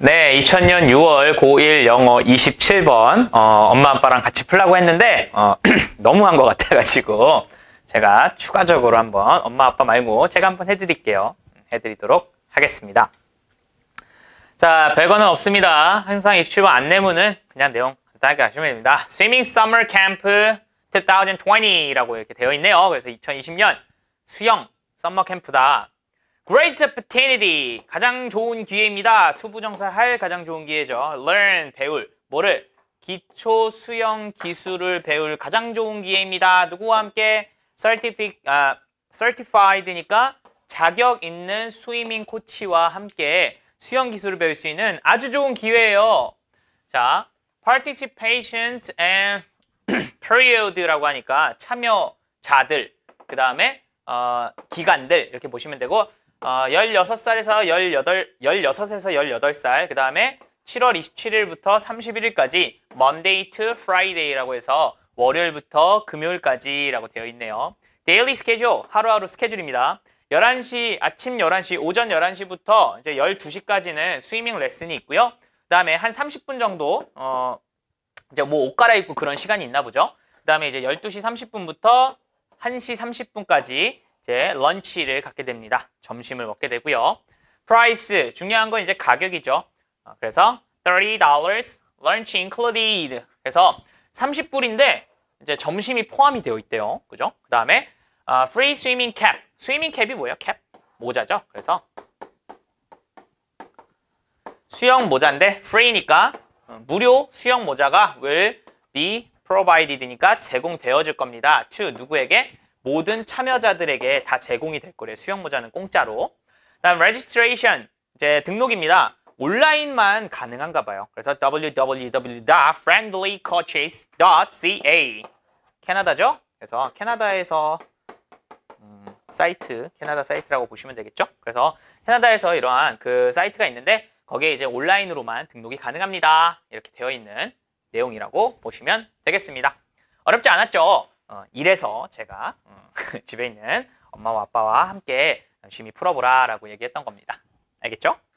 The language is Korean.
네, 2000년 6월 고1 영어 27번 어, 엄마 아빠랑 같이 풀라고 했는데 어, 너무한 것 같아가지고 제가 추가적으로 한번 엄마 아빠 말고 제가 한번 해드릴게요. 해드리도록 하겠습니다. 자, 별거는 없습니다. 항상 27번 안내문은 그냥 내용 간단하게 아시면 됩니다. Swimming Summer Camp 2020라고 이렇게 되어 있네요. 그래서 2020년 수영 썸머 캠프다. Great opportunity. 가장 좋은 기회입니다. 투부정사 할 가장 좋은 기회죠. Learn. 배울. 뭐를? 기초 수영 기술을 배울 가장 좋은 기회입니다. 누구와 함께? Certific, 아, certified니까 자격 있는 스위밍 코치와 함께 수영 기술을 배울 수 있는 아주 좋은 기회예요. 자, participation and period라고 하니까 참여자들, 그 다음에 어, 기간들 이렇게 보시면 되고 어, 16살에서 18, 16에서 18살, 그 다음에 7월 27일부터 31일까지 Monday to Friday라고 해서 월요일부터 금요일까지라고 되어 있네요. 데일리 스케줄, 하루하루 스케줄입니다. 11시, 아침 11시, 오전 11시부터 이제 12시까지는 스위밍 레슨이 있고요. 그 다음에 한 30분 정도, 어, 이제 뭐 옷 갈아입고 그런 시간이 있나 보죠. 그 다음에 이제 12시 30분부터 1시 30분까지 이제 런치를 갖게 됩니다. 점심을 먹게 되고요. price 중요한 건 이제 가격이죠. 어, 그래서 $30 lunch included 그래서 30불인데 이제 점심이 포함이 되어 있대요. 그죠? 그 다음에 어, free swimming cap 스위밍 캡이 뭐예요? 캡 모자죠. 그래서 수영 모자인데 free니까 어, 무료 수영 모자가 will be provided니까 제공되어질 겁니다. to 누구에게? 모든 참여자들에게 다 제공이 될 거래요. 수영 모자는 공짜로. 다음 registration 이제 등록입니다. 온라인만 가능한가 봐요. 그래서 www.friendlycoaches.ca 캐나다죠? 그래서 캐나다에서 음, 사이트, 캐나다 사이트라고 보시면 되겠죠? 그래서 캐나다에서 이러한 그 사이트가 있는데 거기에 이제 온라인으로만 등록이 가능합니다. 이렇게 되어 있는 내용이라고 보시면 되겠습니다. 어렵지 않았죠? 어, 이래서 제가 음, 그 집에 있는 엄마와 아빠와 함께 열심히 풀어보라 라고 얘기했던 겁니다. 알겠죠?